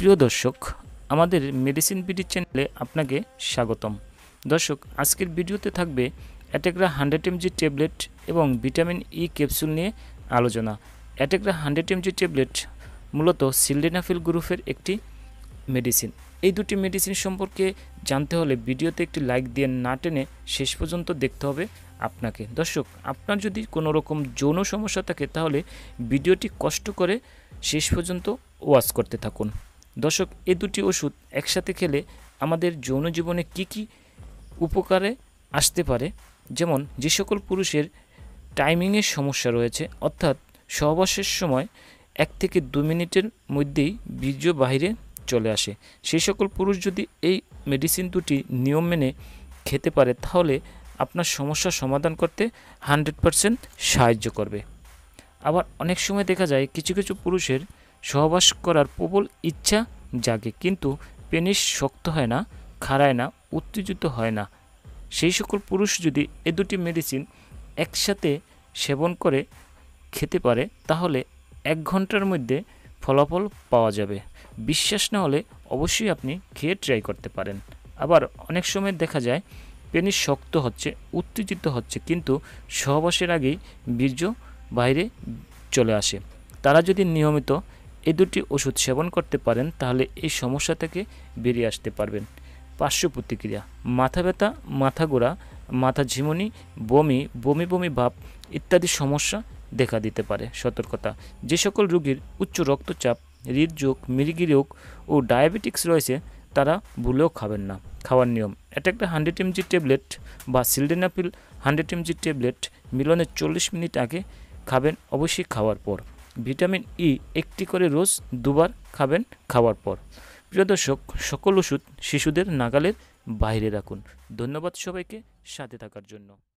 প্রিয় দর্শক আমাদের মেডিসিন বিডি চ্যানেলে আপনাকে স্বাগতম দর্শক আজকের ভিডিওতে থাকবে অ্যাটেকরা হান্ড্রেড এমজি ট্যাবলেট এবং ভিটামিন ই ক্যাপসুল নিয়ে আলোচনা অ্যাটেকরা হান্ড্রেড এমজি ট্যাবলেট মূলত সিলডেনাফিল গ্রুপের একটি মেডিসিন এই দুটি মেডিসিন সম্পর্কে জানতে হলে ভিডিওতে একটি লাইক দিয়ে না টেনে শেষ পর্যন্ত দেখতে হবে আপনাকে দর্শক আপনার যদি কোনো রকম যৌন সমস্যা থাকে তাহলে ভিডিওটি কষ্ট করে শেষ পর্যন্ত ওয়াশ করতে থাকুন দর্শক এ দুটি ওষুধ একসাথে খেলে আমাদের যৌন জীবনে কী কী উপকারে আসতে পারে যেমন যে সকল পুরুষের টাইমিংয়ের সমস্যা রয়েছে অর্থাৎ সহবাসের সময় এক থেকে দু মিনিটের মধ্যেই বীর্য বাহিরে চলে আসে সেই সকল পুরুষ যদি এই মেডিসিন দুটি নিয়ম মেনে খেতে পারে তাহলে আপনার সমস্যা সমাধান করতে হান্ড্রেড পারসেন্ট সাহায্য করবে আবার অনেক সময় দেখা যায় কিছু কিছু পুরুষের সহবাস করার প্রবল ইচ্ছা জাগে কিন্তু পেনিস শক্ত হয় না খাড়ায় না উত্তেজিত হয় না সেই সকল পুরুষ যদি এ দুটি মেডিসিন একসাথে সেবন করে খেতে পারে তাহলে এক ঘন্টার মধ্যে ফলাফল পাওয়া যাবে বিশ্বাস না হলে অবশ্যই আপনি খেয়ে ট্রাই করতে পারেন আবার অনেক সময় দেখা যায় পেনিস শক্ত হচ্ছে উত্তেজিত হচ্ছে কিন্তু সহবাসের আগেই বীর্য বাইরে চলে আসে তারা যদি নিয়মিত এই দুটি ওষুধ সেবন করতে পারেন তাহলে এই সমস্যা থেকে বেরিয়ে আসতে পারবেন পার্শ্ব প্রতিক্রিয়া মাথা ব্যথা মাথা গোড়া মাথা ঝিমুনি বমি বমি বমি ভাব ইত্যাদি সমস্যা দেখা দিতে পারে সতর্কতা যে সকল রোগীর উচ্চ রক্তচাপ হৃদযোগ মিরগি রোগ ও ডায়াবেটিক্স রয়েছে তারা ভুলেও খাবেন না খাওয়ার নিয়ম এটা একটা হান্ড্রেড এমজি ট্যাবলেট বা সিলডেনাপিল হান্ড্রেড এমজি ট্যাবলেট মিলনের চল্লিশ মিনিট আগে খাবেন অবশ্যই খাওয়ার পর ভিটামিন ই e একটি করে রোজ দুবার খাবেন খাওয়ার পর প্রিয় দর্শক সকল ওষুধ শিশুদের নাগালের বাইরে রাখুন ধন্যবাদ সবাইকে সাথে থাকার জন্য